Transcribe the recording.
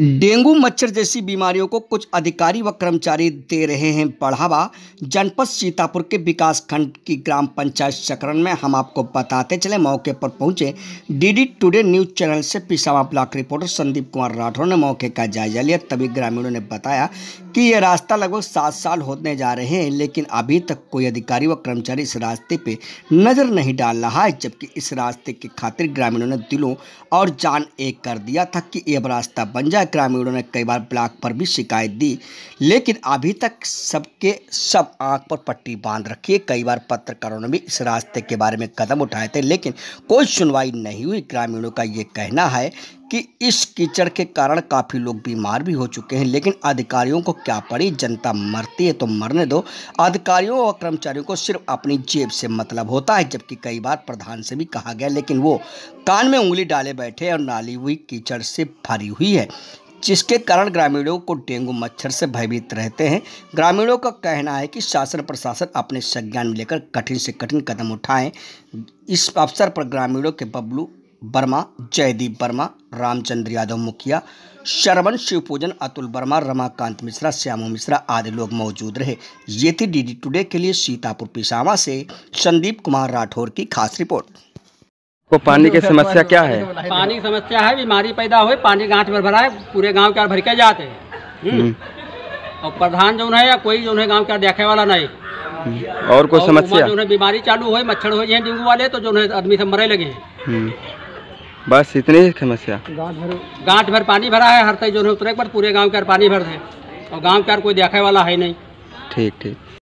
Dengue मच्छर जैसी बीमारियों को कुछ अधिकारी व कर्मचारी दे रहे हैं बढ़ावा जनपद सीतापुर के विकास खंड की ग्राम पंचायत चक्रण में हम आपको बताते चले मौके पर पहुंचे डीडी टुडे न्यूज चैनल से पिसावा ब्लॉक रिपोर्टर संदीप कुमार राठौर ने मौके का जायजा लिया तभी ग्रामीणों ने बताया कि ये रास्ता लगभग सात साल होने जा रहे हैं लेकिन अभी तक कोई अधिकारी व कर्मचारी इस रास्ते पे नज़र नहीं डाल रहा है जबकि इस रास्ते के खातिर ग्रामीणों ने दिलों और जान एक कर दिया था कि यह रास्ता बन जाए ग्रामीणों ने कई बार ब्लॉक पर भी शिकायत दी लेकिन अभी तक सबके सब आँख पर पट्टी बांध रखी है कई बार पत्रकारों ने भी इस रास्ते के बारे में कदम उठाए थे लेकिन कोई सुनवाई नहीं हुई ग्रामीणों का ये कहना है कि इस कीचड़ के कारण काफ़ी लोग बीमार भी हो चुके हैं लेकिन अधिकारियों को क्या पड़ी जनता मरती है तो मरने दो अधिकारियों और कर्मचारियों को सिर्फ अपनी जेब से मतलब होता है जबकि कई बार प्रधान से भी कहा गया लेकिन वो कान में उंगली डाले बैठे और नाली हुई कीचड़ से भरी हुई है जिसके कारण ग्रामीणों को डेंगू मच्छर से भयभीत रहते हैं ग्रामीणों का कहना है कि शासन प्रशासन अपने संज्ञान में लेकर कठिन से कठिन कदम उठाएं इस अवसर पर ग्रामीणों के बबलू वर्मा जयदीप वर्मा रामचंद्र यादव मुखिया श्रवण शिवपूजन अतुल वर्मा रमाकांत मिश्रा श्यामू मिश्रा आदि लोग मौजूद रहे ये थी डीडी टुडे के लिए सीतापुर पिसावा से संदीप कुमार राठौर की खास रिपोर्ट को पानी की समस्या क्या है पानी की समस्या है बीमारी पैदा हुई पानी गांठ भर भरा है पूरे गांव के भर के जाते हैं हम्म? हम्म। और प्रधान जो है या कोई जो है गांव का देखे वाला नहीं हम्म। और कोई समस्या जो है बीमारी चालू हुई मच्छर हो जाए डेंगू वाले तो जो है आदमी सब मरे लगे हैं बस इतनी ही समस्या गांठ भर भर पानी भरा है हर तय जो उतरे पर पूरे गांव के पानी भर है और गांव के कोई देखे वाला है नहीं ठीक ठीक